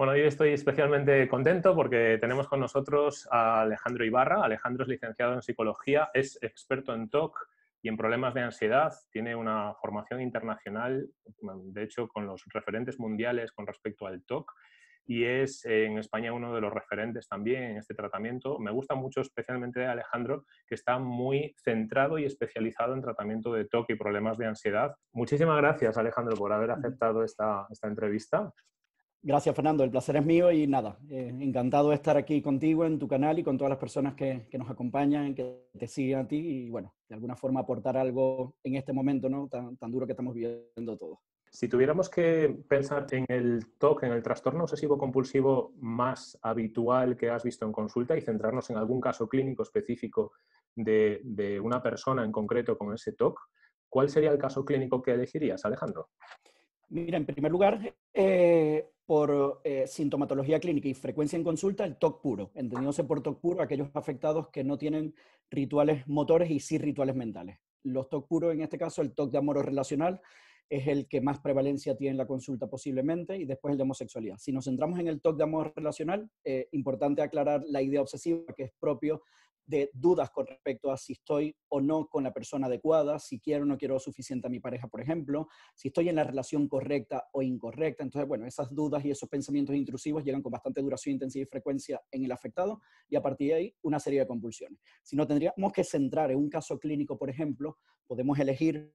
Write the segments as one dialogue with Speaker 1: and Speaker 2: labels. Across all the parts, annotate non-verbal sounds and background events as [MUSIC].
Speaker 1: Bueno, hoy estoy especialmente contento porque tenemos con nosotros a Alejandro Ibarra. Alejandro es licenciado en psicología, es experto en TOC y en problemas de ansiedad. Tiene una formación internacional, de hecho, con los referentes mundiales con respecto al TOC y es eh, en España uno de los referentes también en este tratamiento. Me gusta mucho especialmente Alejandro, que está muy centrado y especializado en tratamiento de TOC y problemas de ansiedad. Muchísimas gracias, Alejandro, por haber aceptado esta, esta entrevista. Gracias,
Speaker 2: Fernando. El placer es mío y nada, eh, encantado de estar aquí contigo en tu canal y con todas las personas que, nos acompañan, que te siguen a ti y, bueno, de alguna forma aportar algo en este momento ¿no? tan, duro que estamos viviendo
Speaker 1: todos. Si tuviéramos que pensar en el TOC, en el trastorno obsesivo compulsivo más habitual que has visto en consulta y centrarnos en algún caso clínico específico de, de una persona en concreto con ese TOC, ¿cuál sería el caso clínico que elegirías, Alejandro? Mira, en primer lugar, eh, por
Speaker 2: eh, sintomatología clínica y frecuencia en consulta, el TOC puro, entendiéndose por TOC puro aquellos afectados que no tienen rituales motores y sí rituales mentales. Los TOC puros, en este caso, el TOC de amor o relacional, es el que más prevalencia tiene en la consulta posiblemente, y después el de homosexualidad. Si nos centramos en el TOC de amor relacional, es eh, importante aclarar la idea obsesiva que es propio de dudas con respecto a si estoy o no con la persona adecuada, si quiero o no quiero suficiente a mi pareja, por ejemplo, si estoy en la relación correcta o incorrecta. Entonces, bueno, esas dudas y esos pensamientos intrusivos llegan con bastante duración, intensidad y frecuencia en el afectado y a partir de ahí una serie de compulsiones. Si no tendríamos que centrar en un caso clínico, por ejemplo, podemos elegir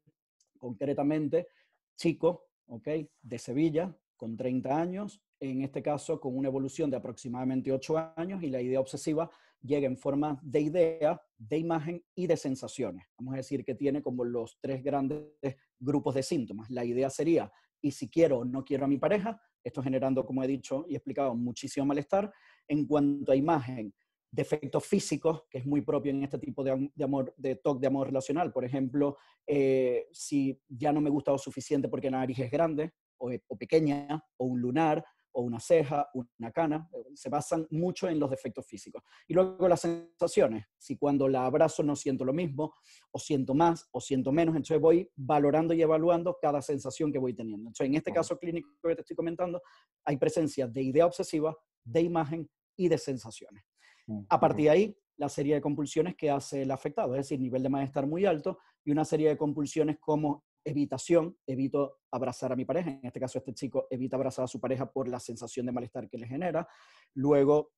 Speaker 2: concretamente chico, ¿ok? De Sevilla, con 30 años, en este caso con una evolución de aproximadamente 8 años y la idea obsesiva llega en forma de idea, de imagen y de sensaciones. Vamos a decir que tiene como los tres grandes grupos de síntomas. La idea sería, y si quiero o no quiero a mi pareja, esto generando, como he dicho y explicado, muchísimo malestar. En cuanto a imagen, defectos físicos, que es muy propio en este tipo de, amor, de toque de amor relacional. Por ejemplo, eh, si ya no me gusta lo suficiente porque la nariz es grande o eh, pequeña, o un lunar, o una ceja, una cana, eh, se basan mucho en los defectos físicos. Y luego las sensaciones, si cuando la abrazo no siento lo mismo, o siento más, o siento menos, entonces voy valorando y evaluando cada sensación que voy teniendo. Entonces, en este caso clínico que te estoy comentando, hay presencia de idea obsesiva, de imagen y de sensaciones. Mm, A partir de ahí, la serie de compulsiones que hace el afectado, es decir, nivel de malestar muy alto y una serie de compulsiones como evitación, evito abrazar a mi pareja, en este caso este chico evita abrazar a su pareja por la sensación de malestar que le genera, luego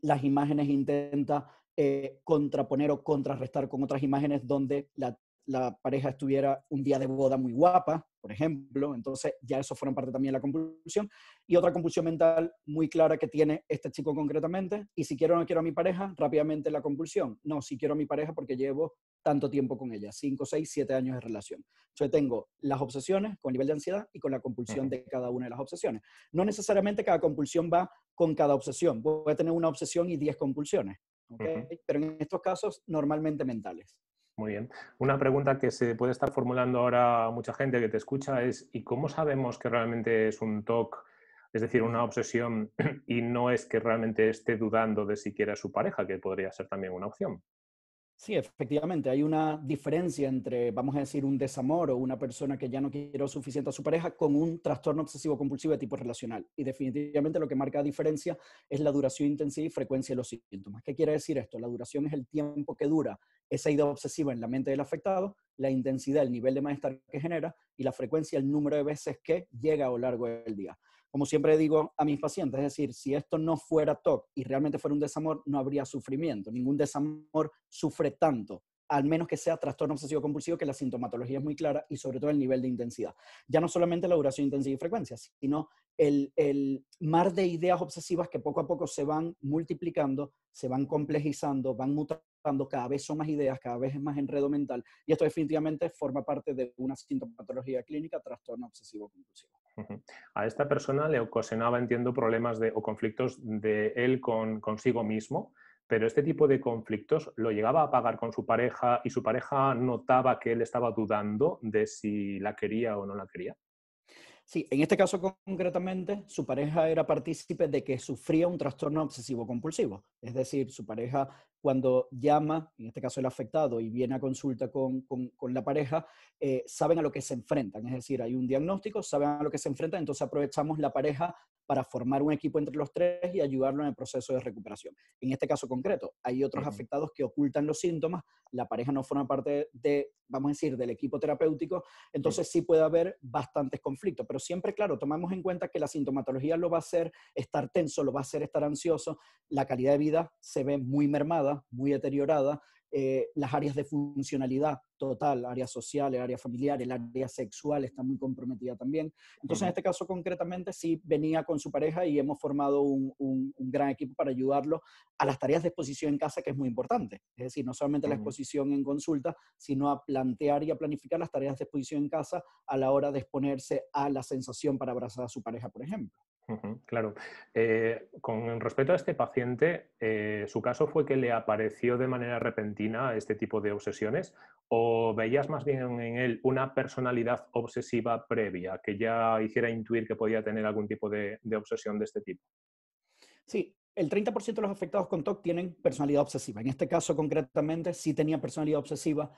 Speaker 2: las imágenes intenta eh, contraponer o contrarrestar con otras imágenes donde la la pareja estuviera un día de boda muy guapa, por ejemplo, entonces ya eso fueron parte también de la compulsión. Y otra compulsión mental muy clara que tiene este chico concretamente, y si quiero o no quiero a mi pareja, rápidamente la compulsión. No, si quiero a mi pareja porque llevo tanto tiempo con ella, 5, 6, 7 años de relación. Yo tengo las obsesiones con nivel de ansiedad y con la compulsión de cada una de las obsesiones. No necesariamente cada compulsión va con cada obsesión, voy a tener una obsesión y 10 compulsiones,
Speaker 1: pero
Speaker 2: en estos casos normalmente mentales.
Speaker 1: Muy bien. Una pregunta que se puede estar formulando ahora mucha gente que te escucha es, ¿y cómo sabemos que realmente es un TOC, es decir, una obsesión, [CLEARS THROAT] y no es que realmente esté dudando de siquiera su pareja, que podría ser también una opción?
Speaker 2: Sí, efectivamente, hay una diferencia entre, vamos a decir, un desamor o una persona que ya no quiere suficiente a su pareja con un trastorno obsesivo compulsivo de tipo relacional. Y definitivamente lo que marca la diferencia es la duración intensiva y frecuencia de los síntomas. ¿Qué quiere decir esto? La duración es el tiempo que dura esa idea obsesiva en la mente del afectado, la intensidad, el nivel de malestar que genera y la frecuencia, el número de veces que llega a lo largo del día como siempre digo a mis pacientes, es decir, si esto no fuera TOC y realmente fuera un desamor, no habría sufrimiento. Ningún desamor sufre tanto, al menos que sea trastorno obsesivo compulsivo, que la sintomatología es muy clara y sobre todo el nivel de intensidad. Ya no solamente la duración, intensidad y frecuencia, sino el, el mar de ideas obsesivas que poco a poco se van multiplicando, se van complejizando, van mutando cada vez son más ideas, cada vez es más enredo mental, y esto definitivamente forma parte de una sintomatología clínica, trastorno obsesivo compulsivo.
Speaker 1: A esta persona le ocasionaba, entiendo, problemas de, o conflictos de él con, consigo mismo, pero este tipo de conflictos lo llegaba a pagar con su pareja y su pareja notaba que él estaba dudando de si la quería o no la quería. Sí, en este caso concretamente, su pareja era
Speaker 2: partícipe de que sufría un trastorno obsesivo compulsivo. Es decir, su pareja cuando llama, en este caso el afectado, y viene a consulta con, la pareja, eh, saben a lo que se enfrentan. Es decir, hay un diagnóstico, saben a lo que se enfrentan, entonces aprovechamos la pareja para formar un equipo entre los tres y ayudarlo en el proceso de recuperación. En este caso concreto, hay otros afectados que ocultan los síntomas, la pareja no forma parte de, vamos a decir, del equipo terapéutico, entonces sí puede haber bastantes conflictos, pero siempre, claro, tomamos en cuenta que la sintomatología lo va a hacer estar tenso, lo va a hacer estar ansioso, la calidad de vida se ve muy mermada, muy deteriorada, eh, las áreas de funcionalidad total, área social, área familiar, el área sexual está muy comprometida también. Entonces, en este caso concretamente, sí venía con su pareja y hemos formado un, gran equipo para ayudarlo a las tareas de exposición en casa, que es muy importante. Es decir, no solamente la exposición en consulta, sino a plantear y a planificar las tareas de exposición en casa a la hora de exponerse a la sensación para abrazar a su pareja, por ejemplo
Speaker 1: claro. Eh, con respecto a este paciente, eh, ¿su caso fue que le apareció de manera repentina este tipo de obsesiones o veías más bien en él una personalidad obsesiva previa que ya hiciera intuir que podía tener algún tipo de, obsesión de este tipo?
Speaker 2: Sí, el 30% de los afectados con TOC tienen personalidad obsesiva. En este caso concretamente sí tenía personalidad obsesiva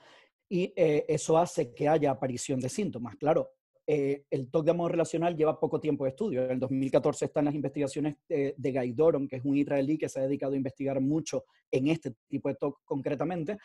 Speaker 2: y eh, eso hace que haya aparición de síntomas. Claro, eh, el TOC de amor relacional lleva poco tiempo de estudio. En el 2014 están las investigaciones eh, de, Gaidoron que es un israelí que se ha dedicado a investigar mucho en este tipo de TOC concretamente,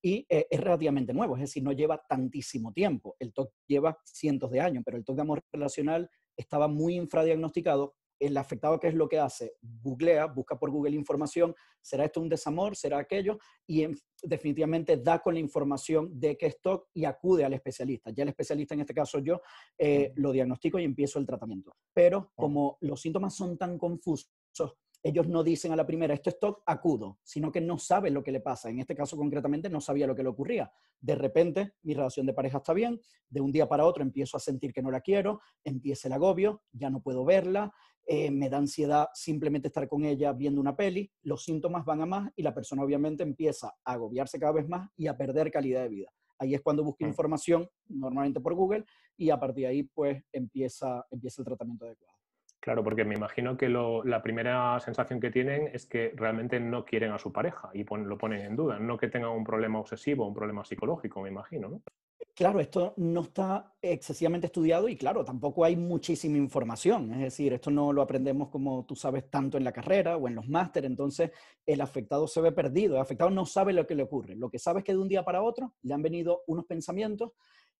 Speaker 2: y eh, es relativamente nuevo, es decir, no lleva tantísimo tiempo. El TOC lleva cientos de años, pero el TOC de amor relacional estaba muy infradiagnosticado, el afectado, ¿qué es lo que hace? Googlea, busca por Google información, ¿será esto un desamor? ¿Será aquello? Y definitivamente da con la información de qué stock y acude al especialista. Ya el especialista, en este caso yo, eh, lo diagnostico y empiezo el tratamiento. Pero como los síntomas son tan confusos, ellos no dicen a la primera, esto es TOC, acudo, sino que no saben lo que le pasa. En este caso concretamente no sabía lo que le ocurría. De repente mi relación de pareja está bien, de un día para otro empiezo a sentir que no la quiero, empieza el agobio, ya no puedo verla, eh, me da ansiedad simplemente estar con ella viendo una peli, los síntomas van a más y la persona obviamente empieza a agobiarse cada vez más y a perder calidad de vida. Ahí es cuando busca mm. información, normalmente por Google, y a partir de ahí pues empieza, empieza el tratamiento adecuado.
Speaker 1: Claro, porque me imagino que la primera sensación que tienen es que realmente no quieren a su pareja y lo ponen en duda, no que tengan un problema obsesivo, un problema psicológico, me imagino,
Speaker 2: claro, esto no está excesivamente estudiado y claro, tampoco hay muchísima información. Es decir, esto no lo aprendemos como tú sabes tanto en la carrera o en los máster, entonces el afectado se ve perdido, el afectado no sabe lo que le ocurre. Lo que sabe es que de un día para otro le han venido unos pensamientos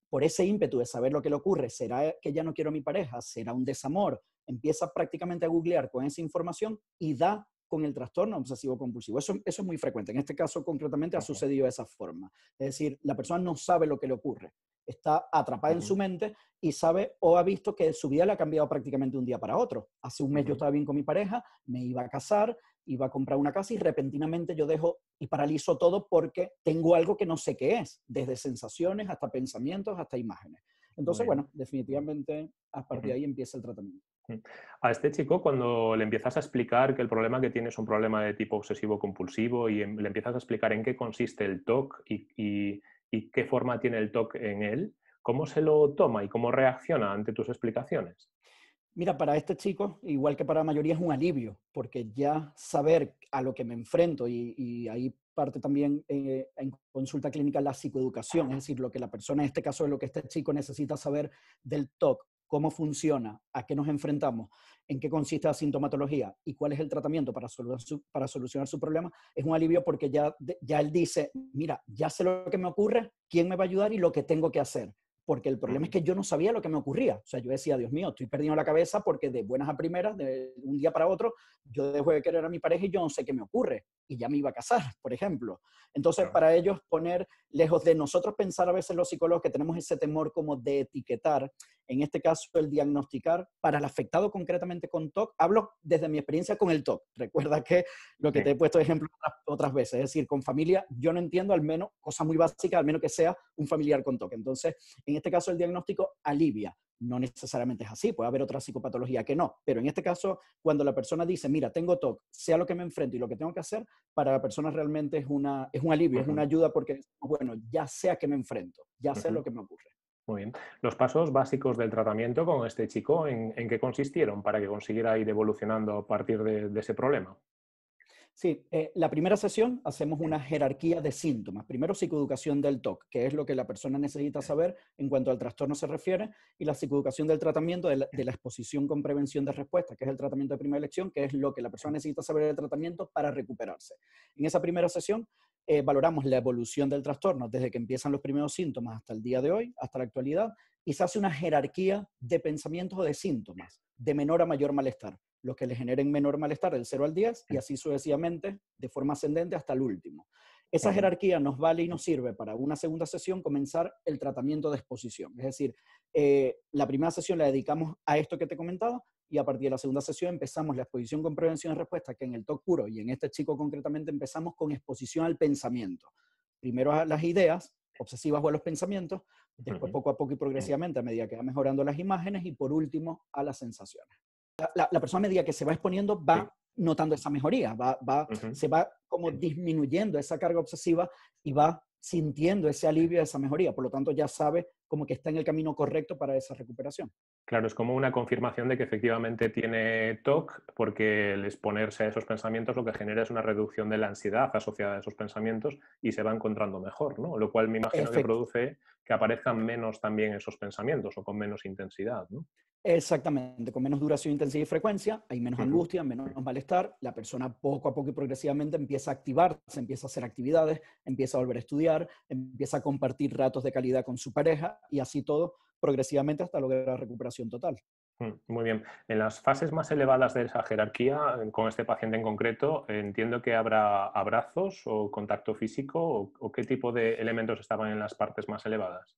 Speaker 2: por ese ímpetu de saber lo que le ocurre. ¿Será que ya no quiero a mi pareja? ¿Será un desamor? Empieza prácticamente a googlear con esa información y da con el trastorno obsesivo compulsivo. Eso, es muy frecuente. En este caso concretamente ha sucedido de esa forma. Es decir, la persona no sabe lo que le ocurre. Está atrapada en su mente y sabe o ha visto que su vida le ha cambiado prácticamente un día para otro. Hace un mes yo estaba bien con mi pareja, me iba a casar, iba a comprar una casa y repentinamente yo dejo y paralizo todo porque tengo algo que no sé qué es, desde sensaciones hasta pensamientos, hasta imágenes. Entonces, bueno, definitivamente a partir de ahí empieza el tratamiento. Mm.
Speaker 1: A este chico, cuando le empiezas a explicar que el problema que tiene es un problema de tipo obsesivo-compulsivo y em, le empiezas a explicar en qué consiste el TOC y, qué forma tiene el TOC en él, ¿cómo se lo toma y cómo reacciona ante tus explicaciones?
Speaker 2: Mira, para este chico, igual que para la mayoría, es un alivio, porque ya saber a lo que me enfrento, y, ahí parte también eh, en consulta clínica la psicoeducación, es decir, lo que la persona, en este caso, es lo que este chico necesita saber del TOC cómo funciona, a qué nos enfrentamos, en qué consiste la sintomatología y cuál es el tratamiento para, solucionar su problema, es un alivio porque ya, ya él dice, mira, ya sé lo que me ocurre, quién me va a ayudar y lo que tengo que hacer porque el problema es que yo no sabía lo que me ocurría. O sea, yo decía, Dios mío, estoy perdiendo la cabeza porque de buenas a primeras, de un día para otro, yo dejé de querer a mi pareja y yo no sé qué me ocurre. Y ya me iba a casar, [LAUGHS] por ejemplo. Entonces, para ellos poner, lejos de nosotros pensar a veces los psicólogos que tenemos ese temor como de etiquetar, en este caso el diagnosticar, para el afectado concretamente con TOC, hablo desde mi experiencia con el TOC. Recuerda que lo que te he puesto de ejemplo otras veces, es decir, con familia, yo no entiendo al menos, cosa muy básica, al menos que sea un familiar con TOC. Entonces, en en este caso el diagnóstico alivia. No necesariamente es así, puede haber otra psicopatología que no, pero en este caso, cuando la persona dice, mira, tengo TOC, sea lo que me enfrento y lo que tengo que hacer, para la persona realmente es, una, es un alivio, es una ayuda porque, bueno, ya sea que me enfrento, ya sé lo que me ocurre.
Speaker 1: Muy bien. Los pasos básicos del tratamiento con este chico, ¿en, qué consistieron para que consiguiera ir evolucionando a partir de ese problema?
Speaker 2: Sí, eh, la primera sesión hacemos una jerarquía de síntomas. Primero, psicoeducación del TOC, que es lo que la persona necesita saber en cuanto al trastorno se refiere, y la psicoeducación del tratamiento de la, exposición con prevención de respuesta, que es el tratamiento de primera elección, que es lo que la persona necesita saber del tratamiento para recuperarse. En esa primera sesión eh, valoramos la evolución del trastorno desde que empiezan los primeros síntomas hasta el día de hoy, hasta la actualidad, y se hace una jerarquía de pensamientos o de síntomas, de menor a mayor malestar los que le generen menor malestar del 0 al 10 y así sucesivamente de forma ascendente hasta el último. Esa jerarquía nos vale y nos sirve para una segunda sesión comenzar el tratamiento de exposición. Es decir, eh, la primera sesión la dedicamos a esto que te he comentado y a partir de la segunda sesión empezamos la exposición con prevención y respuesta, que en el TOC puro y en este chico concretamente empezamos con exposición al pensamiento. Primero a las ideas obsesivas o a los pensamientos, después poco a poco y progresivamente a medida que va mejorando las imágenes y por último a las sensaciones la, persona a medida que se va exponiendo va notando esa mejoría, va, va, se va como disminuyendo esa carga obsesiva y va sintiendo ese alivio, esa mejoría. Por lo tanto, ya sabe como que está en el camino correcto para esa recuperación.
Speaker 1: Claro, es como una confirmación de que efectivamente tiene TOC, porque el exponerse a esos pensamientos lo que genera es una reducción de la ansiedad asociada a esos pensamientos y se va encontrando mejor, ¿no? Lo cual me imagino que produce que aparezcan menos también esos pensamientos o con menos intensidad, ¿no?
Speaker 2: Exactamente, con menos duración, intensidad y frecuencia, hay menos angustia, menos malestar, la persona poco a poco y progresivamente empieza a activarse, empieza a hacer actividades, empieza a volver a estudiar, empieza a compartir ratos de calidad con su pareja y así todo progresivamente hasta lograr la recuperación total.
Speaker 1: Mm, muy bien. En las fases más elevadas de esa jerarquía, con este paciente en concreto, entiendo que habrá abrazos o contacto físico o, qué tipo de elementos estaban en las partes más elevadas.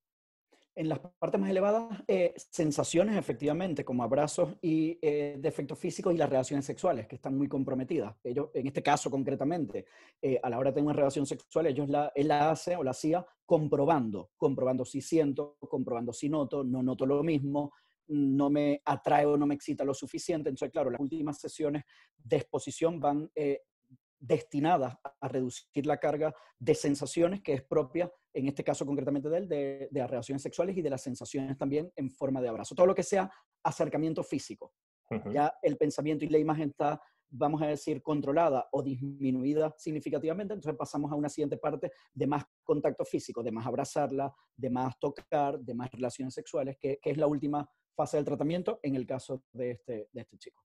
Speaker 2: En las partes más elevadas, eh, sensaciones efectivamente, como abrazos y eh, defectos físicos y las relaciones sexuales, que están muy comprometidas. en este caso concretamente, eh, a la hora de tener una relación sexual, ellos la, él la hace o la hacía comprobando, comprobando si siento, comprobando si noto, no noto lo mismo, no me atrae o no me excita lo suficiente. Entonces, claro, las últimas sesiones de exposición van eh, destinadas a reducir la carga de sensaciones que es propia, en este caso concretamente de él, de, las relaciones sexuales y de las sensaciones también en forma de abrazo. Todo lo que sea acercamiento físico. Ya el pensamiento y la imagen está vamos a decir, controlada o disminuida significativamente, entonces pasamos a una siguiente parte de más contacto físico, de más abrazarla, de más tocar, de más relaciones sexuales, que, es la última fase del tratamiento en el caso de este, este chico.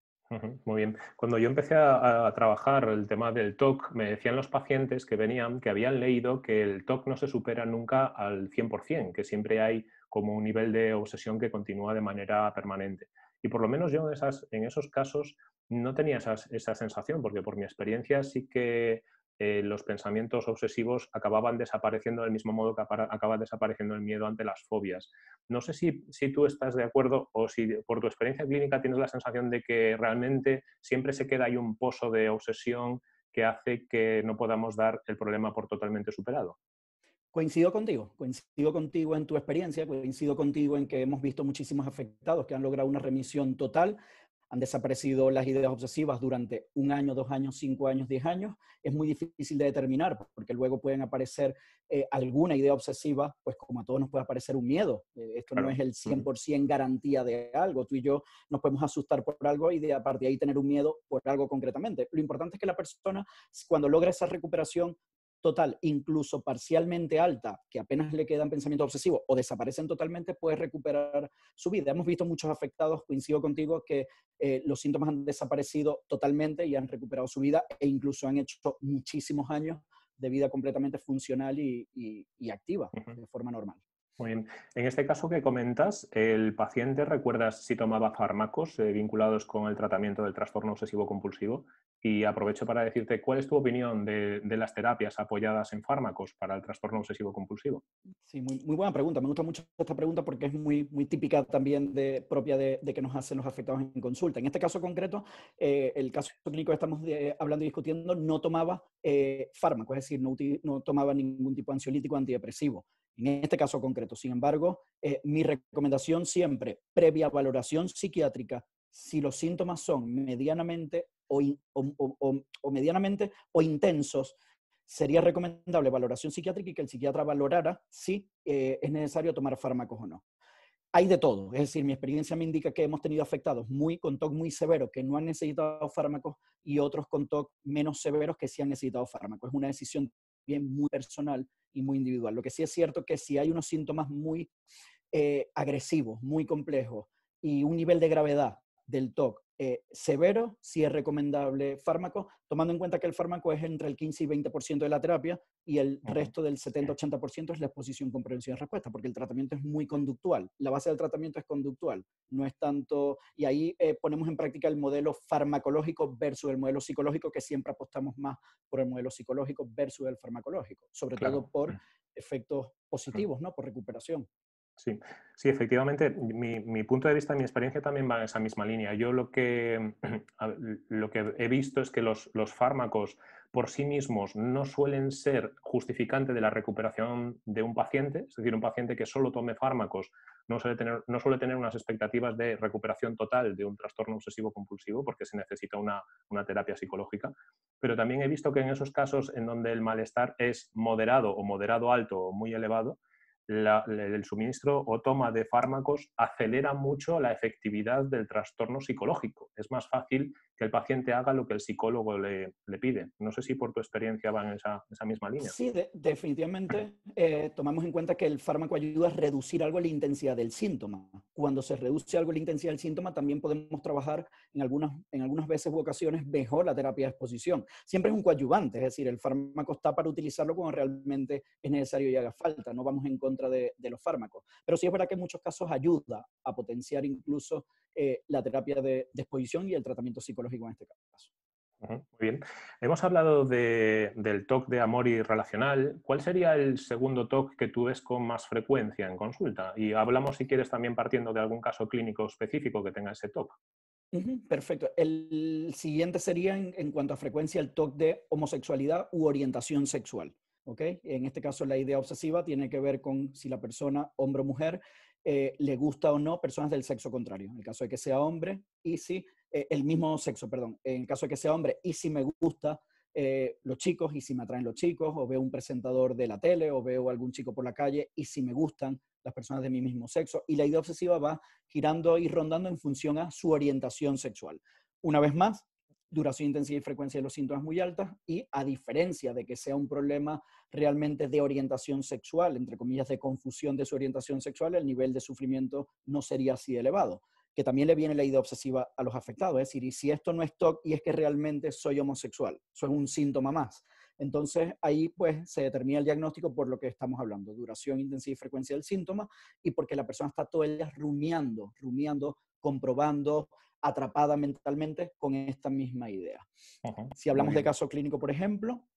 Speaker 1: Muy bien. Cuando yo empecé a, trabajar el tema del TOC, me decían los pacientes que venían que habían leído que el TOC no se supera nunca al 100%, que siempre hay como un nivel de obsesión que continúa de manera permanente. Y por lo menos yo en esos casos no tenía esa sensación, porque por mi experiencia sí que eh, los pensamientos obsesivos acababan desapareciendo del mismo modo que acaba desapareciendo el miedo ante las fobias. No sé si, si, tú estás de acuerdo o si por tu experiencia clínica tienes la sensación de que realmente siempre se queda ahí un pozo de obsesión que hace que no podamos dar el problema por totalmente superado.
Speaker 2: Coincido contigo, coincido contigo en tu experiencia, coincido contigo en que hemos visto muchísimos afectados que han logrado una remisión total, han desaparecido las ideas obsesivas durante un año, dos años, cinco años, diez años, es muy difícil de determinar, porque luego pueden aparecer eh, alguna idea obsesiva, pues como a todos nos puede aparecer un miedo. Eh, esto no es el 100% garantía de algo. Tú y yo nos podemos asustar por algo y de, a partir de ahí tener un miedo por algo concretamente. Lo importante es que la persona, cuando logra esa recuperación, total, incluso parcialmente alta, que apenas le quedan pensamientos obsesivos o desaparecen totalmente, puede recuperar su vida. Hemos visto muchos afectados, coincido contigo, que eh, los síntomas han desaparecido totalmente y han recuperado su vida e incluso han hecho muchísimos años de vida completamente funcional y, activa de forma normal.
Speaker 1: Muy En este caso que comentas, ¿el paciente recuerdas si tomaba fármacos eh, vinculados con el tratamiento del trastorno obsesivo-compulsivo? Y aprovecho para decirte, ¿cuál es tu opinión de, las terapias apoyadas en fármacos para el trastorno obsesivo-compulsivo?
Speaker 2: Sí, muy, buena pregunta. Me gusta mucho esta pregunta porque es muy, típica también de, propia de, que nos hacen los afectados en consulta. En este caso concreto, eh, el caso clínico que estamos hablando y discutiendo no tomaba eh, fármacos, es decir, no, no tomaba ningún tipo de ansiolítico antidepresivo en este caso concreto. Sin embargo, eh, mi recomendación siempre, previa valoración psiquiátrica, si los síntomas son medianamente o, medianamente o intensos, sería recomendable valoración psiquiátrica y que el psiquiatra valorara si eh, es necesario tomar fármacos o no. Hay de todo, es decir, mi experiencia me indica que hemos tenido afectados muy, con TOC muy severo que no han necesitado fármacos y otros con TOC menos severos que sí han necesitado fármacos. Es una decisión bien muy personal y muy individual. Lo que sí es cierto que si hay unos síntomas muy eh, agresivos, muy complejos y un nivel de gravedad del TOC eh, severo, si es recomendable fármaco, tomando en cuenta que el fármaco es entre el 15 y 20% de la terapia y el resto del 70-80% es la exposición con prevención y respuesta, porque el tratamiento es muy conductual. La base del tratamiento es conductual, no es tanto. Y ahí eh, ponemos en práctica el modelo farmacológico versus el modelo psicológico, que siempre apostamos más por el modelo psicológico versus el farmacológico, sobre todo por mm. efectos mm. positivos, ¿no? Por recuperación.
Speaker 1: Sí, sí efectivamente, mi, punto de vista, mi experiencia también va en esa misma línea. Yo lo que, [CLEARS THROAT] lo que he visto es que los, fármacos por sí mismos no suelen ser justificante de la recuperación de un paciente, es decir, un paciente que solo tome fármacos no suele tener, unas expectativas de recuperación total de un trastorno obsesivo compulsivo porque se necesita una terapia psicológica, pero también he visto que en esos casos en donde el malestar es moderado o moderado alto o muy elevado, la, el suministro o toma de fármacos acelera mucho la efectividad del trastorno psicológico. Es más fácil que el paciente haga lo que el psicólogo le, pide. No sé si por tu experiencia van en esa, misma línea. Sí,
Speaker 2: definitivamente eh, tomamos en cuenta que el fármaco ayuda a reducir algo la intensidad del síntoma. Cuando se reduce algo la intensidad del síntoma, también podemos trabajar en algunas, en algunas veces u ocasiones mejor la terapia de exposición. Siempre es un coadyuvante, es decir, el fármaco está para utilizarlo cuando realmente es necesario y haga falta. No vamos en contra de, los fármacos. Pero sí es verdad que en muchos casos ayuda a potenciar incluso eh, la terapia de, de exposición y el tratamiento psicológico en este caso.
Speaker 1: muy bien. Hemos hablado del TOC de amor y relacional. ¿Cuál sería el segundo TOC que tú ves con más frecuencia en consulta? Y hablamos, si quieres, también partiendo de algún caso clínico específico que tenga ese TOC.
Speaker 2: perfecto. El siguiente sería, en, cuanto a frecuencia, el TOC de homosexualidad u orientación sexual. ¿okay? En este caso, la idea obsesiva tiene que ver con si la persona, hombre o mujer, eh, le gusta o no personas del sexo contrario, en el caso de que sea hombre, y si eh, el mismo sexo, perdón, en caso de que sea hombre, y si me gusta eh, los chicos, y si me atraen los chicos, o veo un presentador de la tele, o veo algún chico por la calle, y si me gustan las personas de mi mismo sexo. Y la idea obsesiva va girando y rondando en función a su orientación sexual. Una vez más, duración, intensidad y frecuencia de los síntomas muy altas y a diferencia de que sea un problema realmente de orientación sexual, entre comillas, de confusión de su orientación sexual, el nivel de sufrimiento no sería así elevado que también le viene la idea obsesiva a los afectados. Es decir, y si esto no es TOC y es que realmente soy homosexual, eso es un síntoma más. Entonces ahí pues se determina el diagnóstico por lo que estamos hablando, duración, intensidad y frecuencia del síntoma y porque la persona está todo el rumiando, rumiando, comprobando, atrapada mentalmente con esta misma idea. Si hablamos de caso clínico, por ejemplo,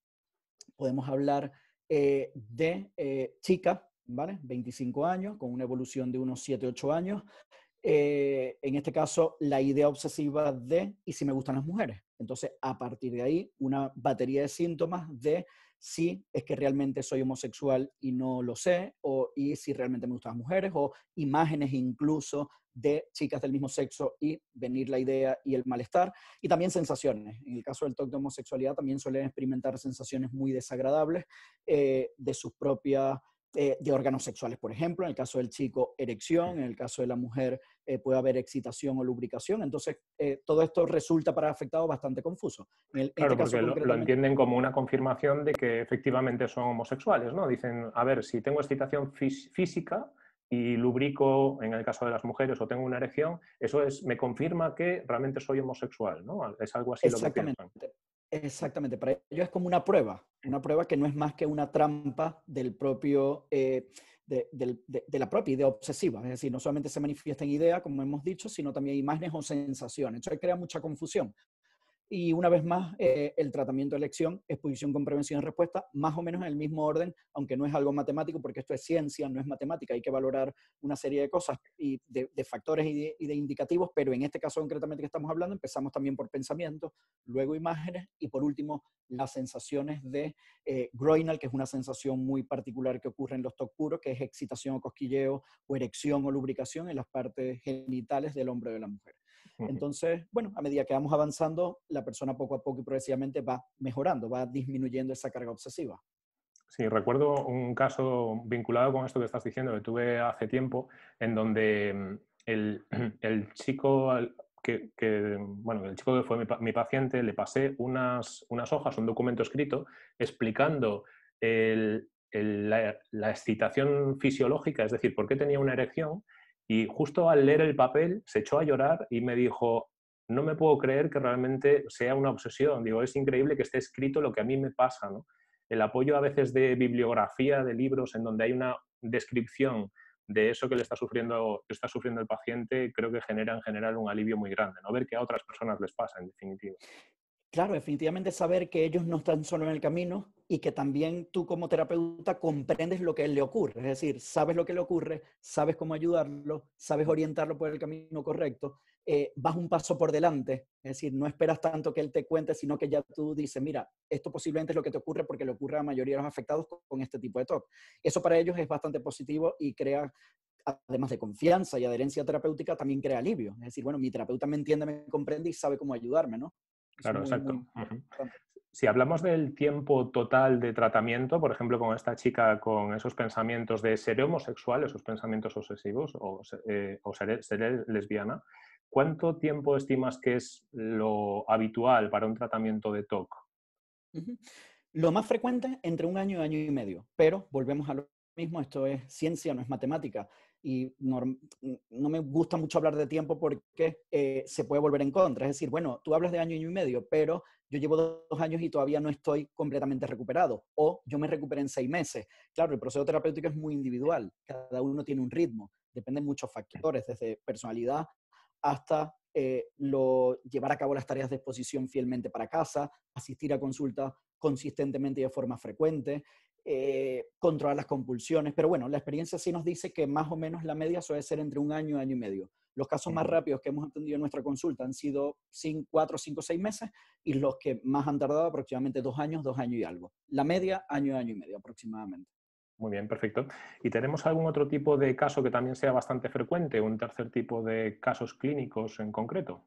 Speaker 2: podemos hablar eh, de eh, chica, ¿vale? 25 años, con una evolución de unos 7, 8 años, eh, en este caso, la idea obsesiva de ¿y si me gustan las mujeres? Entonces, a partir de ahí, una batería de síntomas de si es que realmente soy homosexual y no lo sé, o y si realmente me gustan las mujeres, o imágenes incluso de chicas del mismo sexo y venir la idea y el malestar, y también sensaciones. En el caso del toque de homosexualidad también suelen experimentar sensaciones muy desagradables eh, de sus propias eh, de órganos sexuales, por ejemplo, en el caso del chico, erección, en el caso de la mujer eh, puede haber excitación o lubricación, entonces eh, todo esto resulta para afectado bastante confuso.
Speaker 1: Este claro, lo, entienden como una confirmación de que efectivamente son homosexuales, ¿no? Dicen, a ver, si tengo excitación física y lubrico, en el caso de las mujeres, o tengo una erección, eso es, me confirma que realmente soy homosexual, ¿no? Es algo así lo que piensan.
Speaker 2: Exactamente, para ello es como una prueba, una prueba que no es más que una trampa del propio, eh, de, la propia idea obsesiva, es decir, no solamente se manifiesta en idea, como hemos dicho, sino también imágenes o sensaciones, eso crea mucha confusión, y una vez más, eh, el tratamiento de elección, exposición con prevención y respuesta, más o menos en el mismo orden, aunque no es algo matemático, porque esto es ciencia, no es matemática, hay que valorar una serie de cosas y de, factores y de, indicativos, pero en este caso concretamente que estamos hablando, empezamos también por pensamiento, luego imágenes y por último las sensaciones de eh, groinal, que es una sensación muy particular que ocurre en los TOC puros, que es excitación o cosquilleo o erección o lubricación en las partes genitales del hombre o de la mujer. Entonces, bueno, a medida que vamos avanzando, la persona poco a poco y progresivamente va mejorando, va disminuyendo esa carga obsesiva.
Speaker 1: Sí, recuerdo un caso vinculado con esto que estás diciendo que tuve hace tiempo, en donde mm, el, [CLEARS THROAT] el chico que, chico fue mi, paciente le pasé unas, hojas, un documento escrito explicando la excitación fisiológica, es decir, por qué tenía una erección y justo al leer el papel se echó a llorar y me dijo, no me puedo creer que realmente sea una obsesión. Digo, es increíble que esté escrito lo que a mí me pasa. El apoyo a veces de bibliografía, de libros, en donde hay una descripción de eso que le está sufriendo, que está sufriendo el paciente, creo que genera en general un alivio muy grande, ¿no? Ver que a otras personas les pasa, en definitiva.
Speaker 2: Claro, definitivamente saber que ellos no están solo en el camino y que también tú como terapeuta comprendes lo que le ocurre, es decir, sabes lo que le ocurre, sabes cómo ayudarlo, sabes orientarlo por el camino correcto, eh, vas un paso por delante, es decir, no esperas tanto que él te cuente, sino que ya tú dices, mira, esto posiblemente es lo que te ocurre porque le ocurre a la mayoría de los afectados con este tipo de TOC. Eso para ellos es bastante positivo y crea además de confianza y adherencia terapéutica, también crea alivio. Es decir, bueno, mi terapeuta me entiende, me comprende y sabe cómo ayudarme, ¿no?
Speaker 1: Claro, exacto. si hablamos del tiempo total de tratamiento, por ejemplo, con esta chica con esos pensamientos de ser homosexual, esos pensamientos obsesivos, o, eh, ser lesbiana, ¿cuánto tiempo estimas que es lo habitual para un tratamiento de TOC?
Speaker 2: Lo más frecuente, entre un año y año y medio, pero volvemos a lo mismo, esto es ciencia, no es matemática y no, me gusta mucho hablar de tiempo porque eh, se puede volver en contra. Es decir, bueno, tú hablas de año y medio, pero yo llevo dos años y todavía no estoy completamente recuperado, o yo me recuperé en seis meses. Claro, el proceso terapéutico es muy individual, cada uno tiene un ritmo, Depende de muchos factores, desde personalidad hasta eh, lo, llevar a cabo las tareas de exposición fielmente para casa, asistir a consultas consistentemente y de forma frecuente, eh, controlar las compulsiones, pero bueno, la experiencia sí nos dice que más o menos la media suele ser entre un año y año y medio. Los casos más rápidos que hemos atendido en nuestra consulta han sido cuatro, cinco, 5, seis meses
Speaker 1: y los que más han tardado aproximadamente dos años, dos años y algo. La media, año, y año y medio aproximadamente. Muy bien, perfecto. ¿Y tenemos algún otro tipo de caso que también sea bastante frecuente, un tercer tipo de casos clínicos en concreto?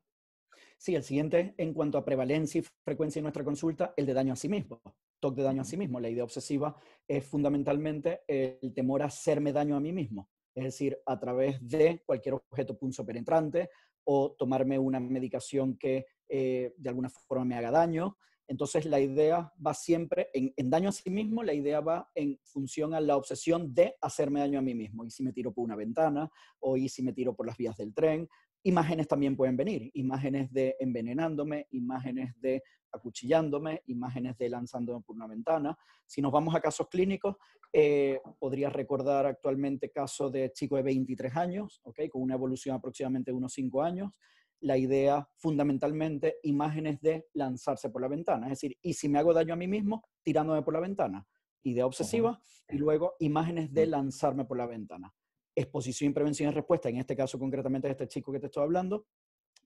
Speaker 1: Sí, el siguiente en cuanto a prevalencia
Speaker 2: y frecuencia en nuestra consulta, el de daño a sí mismo. TOC de daño a sí mismo. La idea obsesiva es fundamentalmente el temor a hacerme daño a mí mismo, es decir, a través de cualquier objeto penetrante o tomarme una medicación que eh, de alguna forma me haga daño. Entonces la idea va siempre, en, en, daño a sí mismo, la idea va en función a la obsesión de hacerme daño a mí mismo. Y si me tiro por una ventana, o y si me tiro por las vías del tren. Imágenes también pueden venir, imágenes de envenenándome, imágenes de acuchillándome, imágenes de lanzándome por una ventana. Si nos vamos a casos clínicos, eh, podría recordar actualmente caso de chico de 23 años, ¿okay? con una evolución aproximadamente unos 5 años. La idea, fundamentalmente, imágenes de lanzarse por la ventana. Es decir, ¿y si me hago daño a mí mismo tirándome por la ventana? Idea obsesiva. Y luego, imágenes de mm. lanzarme por la ventana. Exposición, prevención y respuesta, en este caso concretamente de este chico que te estoy hablando,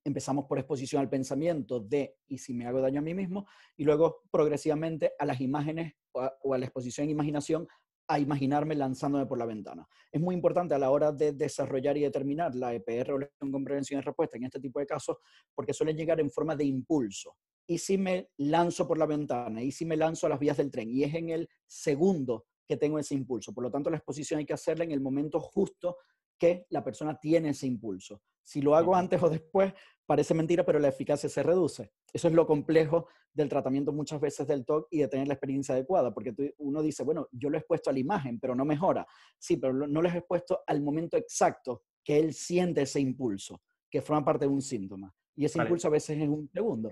Speaker 2: empezamos por exposición al pensamiento de y si me hago daño a mí mismo, y luego progresivamente a las imágenes o a, la exposición en imaginación a imaginarme lanzándome por la ventana. Es muy importante a la hora de desarrollar y determinar la EPR o la comprensión y respuesta en este tipo de casos, porque suelen llegar en forma de impulso. ¿Y si me lanzo por la ventana? ¿Y si me lanzo a las vías del tren? Y es en el segundo que tengo ese impulso. Por lo tanto, la exposición hay que hacerla en el momento justo que la persona tiene ese impulso. Si lo hago antes o después, parece mentira, pero la eficacia se reduce. Eso es lo complejo del tratamiento muchas veces del TOC y de tener la experiencia adecuada, porque uno dice, bueno, yo lo he expuesto a la imagen, pero no mejora. Sí, pero no lo he expuesto al momento exacto que él siente ese impulso, que forma parte de un síntoma. Y ese impulso a veces es un segundo.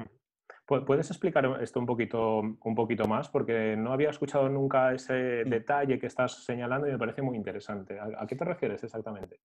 Speaker 1: ¿Puedes explicar esto un poquito, un poquito más? Porque no había escuchado nunca ese detalle que estás señalando y me parece muy interesante. ¿A, qué te refieres exactamente?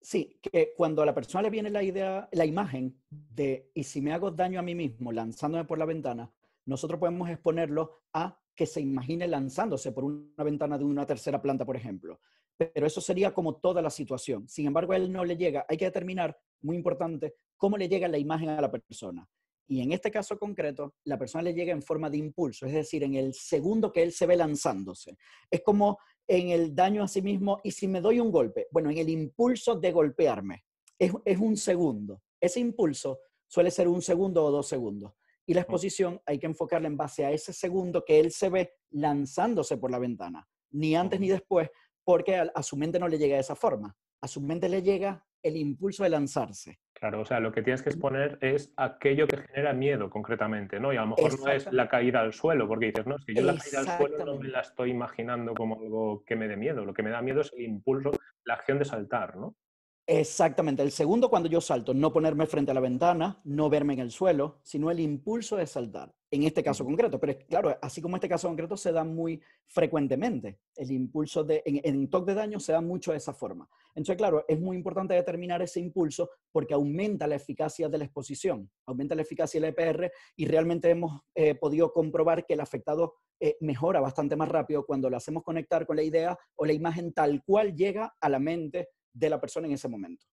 Speaker 1: Sí, que cuando
Speaker 2: a la persona le viene la idea, la imagen de y si me hago daño a mí mismo lanzándome por la ventana, nosotros podemos exponerlo a que se imagine lanzándose por una ventana de una tercera planta, por ejemplo. Pero eso sería como toda la situación. Sin embargo, a él no le llega. Hay que determinar, muy importante, cómo le llega la imagen a la persona. Y en este caso concreto, la persona le llega en forma de impulso, es decir, en el segundo que él se ve lanzándose. Es como en el daño a sí mismo, y si me doy un golpe, bueno, en el impulso de golpearme, es, un segundo. Ese impulso suele ser un segundo o dos segundos. Y la exposición hay que enfocarla en base a ese segundo que él se ve lanzándose por la ventana, ni antes ni después, porque a su mente no le llega de esa forma. A su mente le llega el impulso
Speaker 1: de lanzarse. Claro, o sea, lo que tienes que exponer es aquello que genera miedo concretamente, ¿no? Y a lo mejor no es la caída al suelo, porque dices, no, es que yo la caída al suelo no me la estoy imaginando como algo que me dé miedo, lo que me da miedo es el impulso, la acción de saltar, ¿no?
Speaker 2: Exactamente. El segundo, cuando yo salto, no ponerme frente a la ventana, no verme en el suelo, sino el impulso de saltar, en este caso concreto. Pero claro, así como este caso concreto se da muy frecuentemente, el impulso de, en, toque de daño se da mucho de esa forma. Entonces, claro, es muy importante determinar ese impulso porque aumenta la eficacia de la exposición, aumenta la eficacia del EPR y realmente hemos eh, podido comprobar que el afectado eh, mejora bastante más rápido cuando lo hacemos conectar con la idea o la imagen tal cual llega a la mente de la persona en ese momento.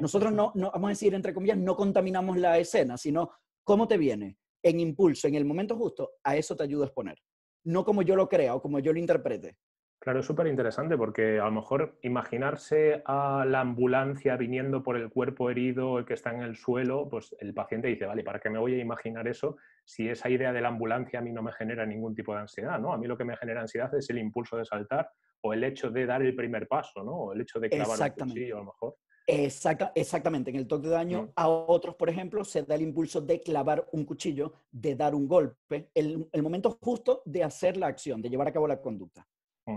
Speaker 2: Nosotros no, no, vamos a decir, entre comillas, no contaminamos la escena, sino cómo te viene en impulso, en el momento justo, a eso te ayudo a exponer. No como yo lo creo o como yo lo interprete,
Speaker 1: Claro, es súper interesante porque a lo mejor imaginarse a la ambulancia viniendo por el cuerpo herido, el que está en el suelo, pues el paciente dice, vale, ¿para qué me voy a imaginar eso si esa idea de la ambulancia a mí no me genera ningún tipo de ansiedad? ¿no? A mí lo que me genera ansiedad es el impulso de saltar o el hecho de dar el primer paso, ¿no? O el hecho de clavar un cuchillo a lo mejor.
Speaker 2: exactamente, en el toque de daño a otros, por ejemplo, se da el impulso de clavar un cuchillo, de dar un
Speaker 1: golpe, el momento justo de hacer la acción, de llevar a cabo la conducta.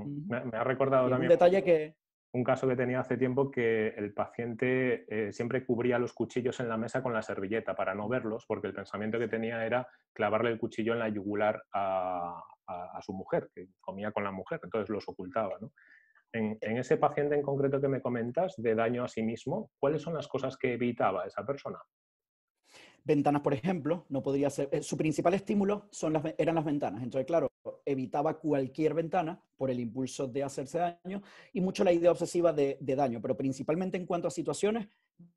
Speaker 1: Me, ha recordado también un detalle que... Un caso que tenía hace tiempo que el paciente eh, siempre cubría los cuchillos en la mesa con la servilleta para no verlos, porque el pensamiento que tenía era clavarle el cuchillo en la yugular a, su mujer, que comía con la mujer, entonces los ocultaba. en, ese paciente en concreto que me comentas, de daño a sí mismo, ¿cuáles son las cosas que evitaba esa persona?
Speaker 2: Ventanas, por ejemplo, no podría ser, eh, su principal estímulo son eran las ventanas. Entonces, claro, evitaba cualquier ventana por el impulso de hacerse daño y mucho la idea obsesiva de, de daño, pero principalmente en cuanto a situaciones,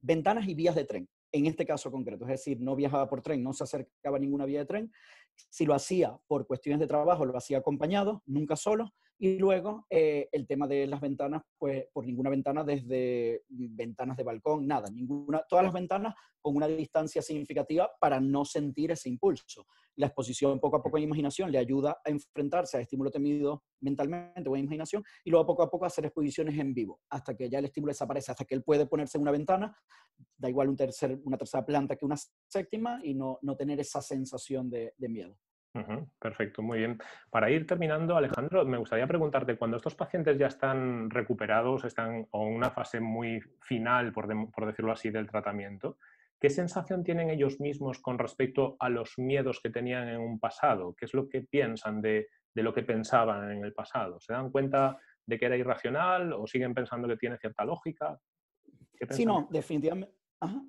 Speaker 2: ventanas y vías de tren, en este caso concreto. Es decir, no viajaba por tren, no se acercaba a ninguna vía de tren. Si lo hacía por cuestiones de trabajo, lo hacía acompañado, nunca solo y luego eh, el tema de las ventanas, pues por ninguna ventana desde ventanas de balcón, nada, ninguna, todas las ventanas con una distancia significativa para no sentir ese impulso. La exposición poco a poco en imaginación le ayuda a enfrentarse a estímulo temido mentalmente o en imaginación y luego poco a poco hacer exposiciones en vivo hasta que ya el estímulo desaparece, hasta que él puede ponerse en una ventana, da igual una tercera planta que una séptima y no, tener esa sensación de
Speaker 1: miedo perfecto, muy bien. Para ir terminando, Alejandro, me gustaría preguntarte, cuando estos pacientes ya están recuperados, están en una fase muy final, por, decirlo así, del tratamiento, ¿qué sensación tienen ellos mismos con respecto a los miedos que tenían en un pasado? ¿Qué es lo que piensan de, de lo que pensaban en el pasado? ¿Se dan cuenta de que era irracional o siguen pensando que tiene cierta lógica? Sí, no, definitivamente,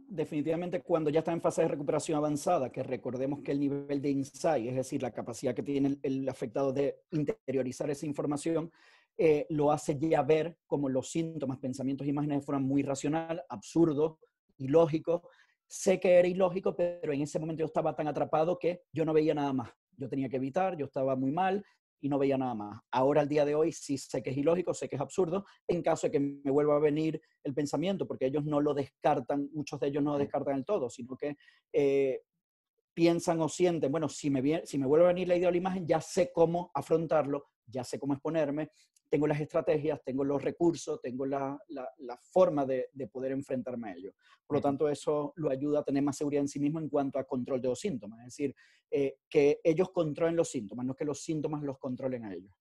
Speaker 2: definitivamente cuando ya está en fase de recuperación avanzada, que recordemos que el nivel de insight, es decir, la capacidad que tiene el, afectado de interiorizar esa información, eh, lo hace ya ver como los síntomas, pensamientos, e imágenes de forma muy racional, absurdo, ilógico. Sé que era ilógico, pero en ese momento yo estaba tan atrapado que yo no veía nada más. Yo tenía que evitar, yo estaba muy mal, y no veía nada más. Ahora, al día de hoy, sí sé que es ilógico, sé que es absurdo, en caso de que me vuelva a venir el pensamiento, porque ellos no lo descartan, muchos de ellos no lo descartan del todo, sino que eh, piensan o sienten, bueno, si me, si me vuelve a venir la idea o la imagen, ya sé cómo afrontarlo, ya sé cómo exponerme, tengo las estrategias, tengo los recursos, tengo la, forma de, poder enfrentarme a ello. Por lo tanto, eso lo ayuda a tener más seguridad en sí mismo en cuanto a control de los síntomas, es decir, eh, que ellos controlen los síntomas, no que los síntomas los controlen a ellos.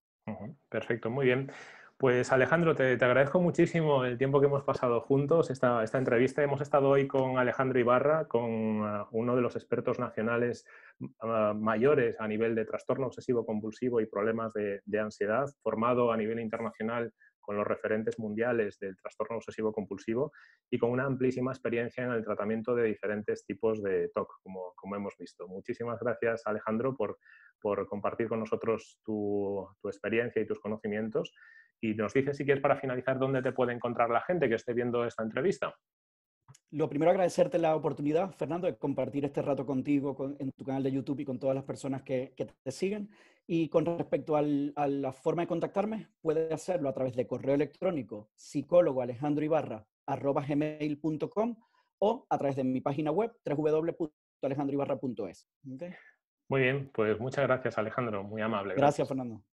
Speaker 1: Perfecto, muy bien. Pues Alejandro, te, agradezco muchísimo el tiempo que hemos pasado juntos, esta, entrevista. Hemos estado hoy con Alejandro Ibarra, con uh, uno de los expertos nacionales uh, mayores a nivel de trastorno obsesivo-compulsivo y problemas de, ansiedad, formado a nivel internacional con los referentes mundiales del trastorno obsesivo compulsivo y con una amplísima experiencia en el tratamiento de diferentes tipos de TOC, como, hemos visto. Muchísimas gracias, Alejandro, por, compartir con nosotros tu, tu, experiencia y tus conocimientos y nos dices, si quieres, para finalizar, dónde te puede encontrar la gente que esté viendo esta entrevista.
Speaker 2: Lo primero, agradecerte la oportunidad, Fernando, de compartir este rato contigo en tu canal de YouTube y con todas las personas que, te siguen. Y con respecto a la forma de contactarme, puedes hacerlo a través de correo electrónico psicólogo arroba gmail.com o a través de mi página web www.alejandroibarra.es.
Speaker 1: ¿Okay? Muy bien, pues muchas gracias Alejandro, muy amable. gracias Fernando.